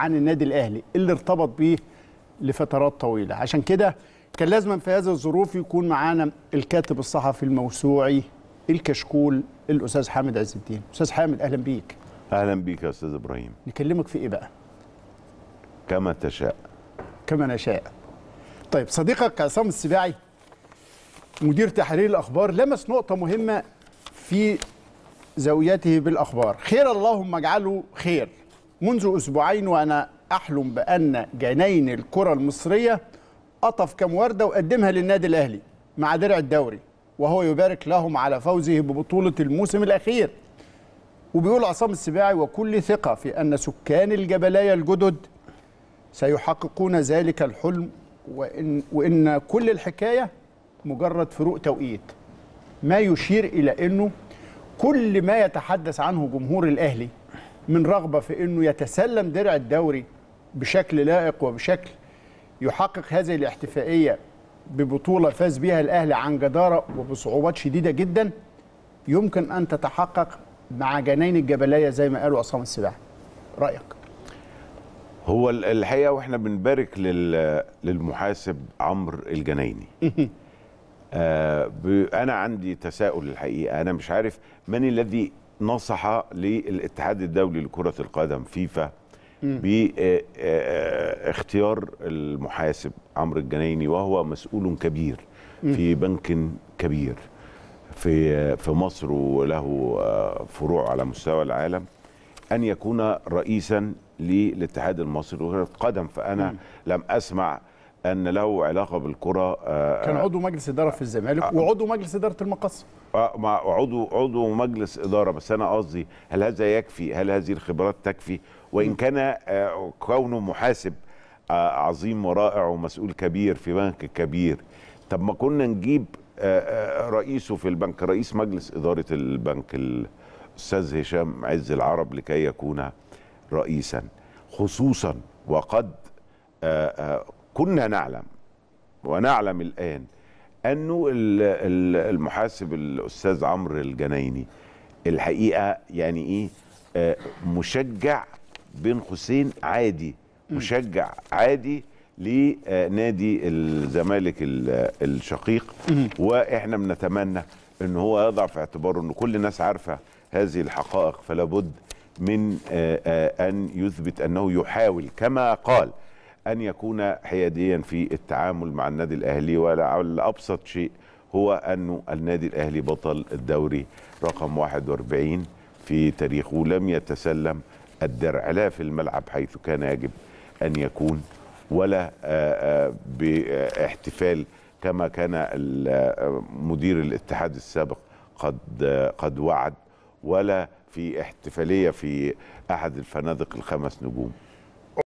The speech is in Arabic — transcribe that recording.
عن النادي الاهلي اللي ارتبط بيه لفترات طويله عشان كده كان لازم في هذه الظروف يكون معانا الكاتب الصحفي الموسوعي الكشكول الاستاذ حامد عز الدين استاذ حامد اهلا بيك اهلا بيك يا استاذ ابراهيم نكلمك في ايه بقى كما تشاء كما نشاء طيب صديقك عصام السباعي مدير تحرير الاخبار لمس نقطه مهمه في زاويته بالاخبار خير اللهم اجعله خير منذ أسبوعين وأنا أحلم بأن جنين الكرة المصرية قطف كم وردة وقدمها للنادي الأهلي مع درع الدوري وهو يبارك لهم على فوزه ببطولة الموسم الأخير وبيقول عصام السباعي وكل ثقة في أن سكان الجبلاية الجدد سيحققون ذلك الحلم وإن, وإن كل الحكاية مجرد فروق توقيت ما يشير إلى أنه كل ما يتحدث عنه جمهور الأهلي من رغبه في انه يتسلم درع الدوري بشكل لائق وبشكل يحقق هذه الاحتفائيه ببطوله فاز بها الاهلي عن جداره وبصعوبات شديده جدا يمكن ان تتحقق مع جنين الجبليه زي ما قالوا عصام السباعي رايك هو الحقيقه واحنا بنبارك للمحاسب عمرو الجنايني آه انا عندي تساؤل الحقيقه انا مش عارف من الذي نصح للاتحاد الدولي لكرة القدم فيفا باختيار آه، آه، المحاسب عمرو الجنايني وهو مسؤول كبير في بنك كبير في في مصر وله آه، فروع على مستوى العالم ان يكون رئيسا للاتحاد المصري لكرة القدم فانا لم اسمع ان له علاقه بالكره آه، كان عضو مجلس اداره في الزمالك آه، وعضو مجلس اداره المقص آه، مع عضو عضو مجلس اداره بس انا قصدي هل هذا يكفي هل هذه الخبرات تكفي وان كان كونه محاسب عظيم ورائع ومسؤول كبير في بنك كبير طب ما كنا نجيب رئيسه في البنك رئيس مجلس اداره البنك الاستاذ هشام عز العرب لكي يكون رئيسا خصوصا وقد كنا نعلم ونعلم الآن أنه المحاسب الأستاذ عمرو الجنايني الحقيقة يعني إيه آه، مشجع بين قوسين عادي مشجع عادي لنادي الزمالك الشقيق واحنا بنتمنى ان هو يضع في اعتباره ان كل الناس عارفه هذه الحقائق فلا بد من آه، آه، ان يثبت انه يحاول كما قال أن يكون حياديا في التعامل مع النادي الأهلي ولا أبسط شيء هو أنه النادي الأهلي بطل الدوري رقم 41 في تاريخه لم يتسلم الدرع لا في الملعب حيث كان يجب أن يكون ولا آه، آه، باحتفال كما كان مدير الاتحاد السابق قد قد وعد ولا في احتفاليه في احد الفنادق الخمس نجوم